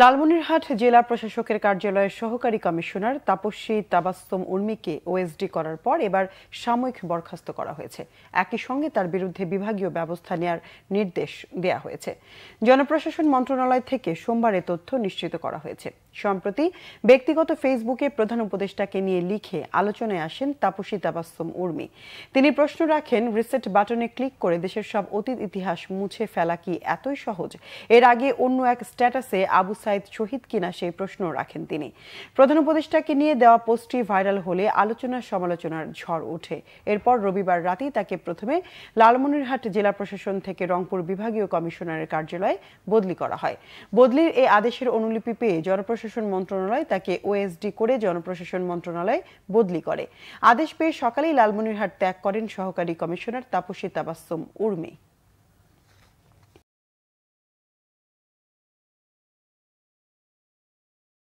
লালমনিরহাট জেলা প্রশাসকের কার্যালয়ের সহকারী কমিশনার তাপস্বী তাবাস্তম উর্মিকে ওএসডি করার পর এবার সাময়িক বরখাস্ত করা হয়েছে একই সঙ্গে তার বিরুদ্ধে বিভাগীয় ব্যবস্থা নেওয়ার নির্দেশ দেয়া হয়েছে জনপ্রশাসন মন্ত্রণালয় থেকে সোমবার তথ্য নিশ্চিত করা হয়েছে সম্প্রতি ব্যক্তিগত ফেসবুকে প্রধান উপদেষ্টাকে নিয়ে লিখে আলোচনায় আসেন তাপসী তাবাস্তম উর্মি তিনি প্রশ্ন রাখেন রিসেট বাটনে ক্লিক করে দেশের সব অতীত ইতিহাস মুছে ফেলা কি এতই সহজ এর আগে অন্য এক স্ট্যাটাসে আবু সাইদ শহীদ কিনা সেই প্রশ্ন রাখেন তিনি প্রধান উপদেষ্টাকে নিয়ে দেওয়া পোস্টটি ভাইরাল হলে আলোচনা সমালোচনার ঝড় ওঠে এরপর রবিবার রাতেই তাকে প্রথমে লালমনিরহাট জেলা প্রশাসন থেকে রংপুর বিভাগীয় কমিশনারের কার্যালয়ে বদলি করা হয় বদলির এই আদেশের অনুলিপি পেয়ে জনপ্রশাসন মন্ত্রণালয় তাকে ওএসডি করে জনপ্রশাসন মন্ত্রণালয় বদলি করে আদেশ পেয়ে সকালেই লালমনিরহাট ত্যাগ করেন সহকারী কমিশনার তাপসী তাবাস্সম উর্মি